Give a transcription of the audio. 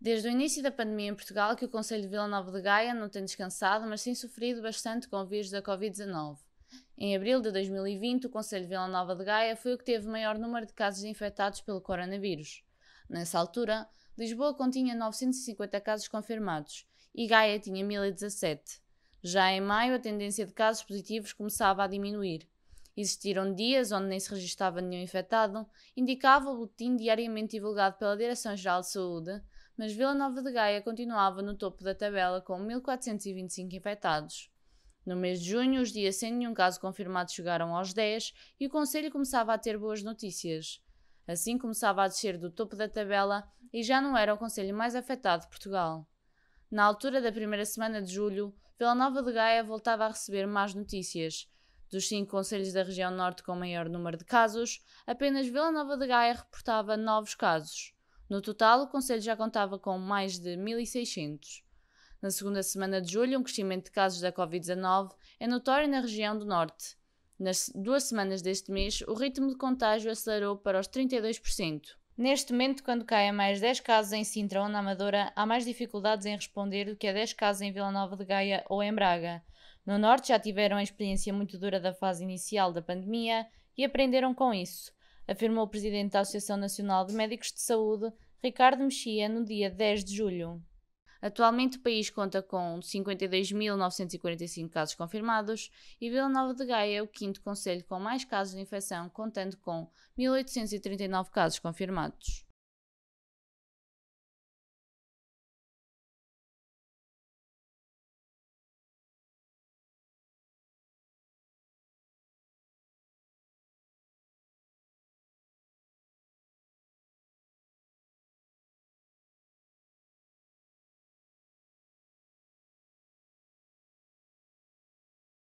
Desde o início da pandemia em Portugal, que o Conselho de Vila Nova de Gaia não tem descansado, mas tem sofrido bastante com o vírus da Covid-19. Em abril de 2020, o Conselho de Vila Nova de Gaia foi o que teve maior número de casos infectados pelo coronavírus. Nessa altura, Lisboa continha 950 casos confirmados e Gaia tinha 1017. Já em maio, a tendência de casos positivos começava a diminuir. Existiram dias onde nem se registava nenhum infectado, indicava o boletim diariamente divulgado pela Direção-Geral de Saúde, mas Vila Nova de Gaia continuava no topo da tabela com 1.425 infectados. No mês de junho, os dias sem nenhum caso confirmado chegaram aos 10 e o Conselho começava a ter boas notícias. Assim começava a descer do topo da tabela e já não era o Conselho mais afetado de Portugal. Na altura da primeira semana de julho, Vila Nova de Gaia voltava a receber más notícias. Dos cinco conselhos da região norte com maior número de casos, apenas Vila Nova de Gaia reportava novos casos. No total, o Conselho já contava com mais de 1.600. Na segunda semana de julho, um crescimento de casos da Covid-19 é notório na região do Norte. Nas duas semanas deste mês, o ritmo de contágio acelerou para os 32%. Neste momento, quando caem mais 10 casos em Sintra ou na Amadora, há mais dificuldades em responder do que a 10 casos em Vila Nova de Gaia ou em Braga. No Norte já tiveram a experiência muito dura da fase inicial da pandemia e aprenderam com isso afirmou o presidente da Associação Nacional de Médicos de Saúde, Ricardo Mexia, no dia 10 de julho. Atualmente o país conta com 52.945 casos confirmados e Vila Nova de Gaia é o quinto conselho com mais casos de infecção, contando com 1.839 casos confirmados.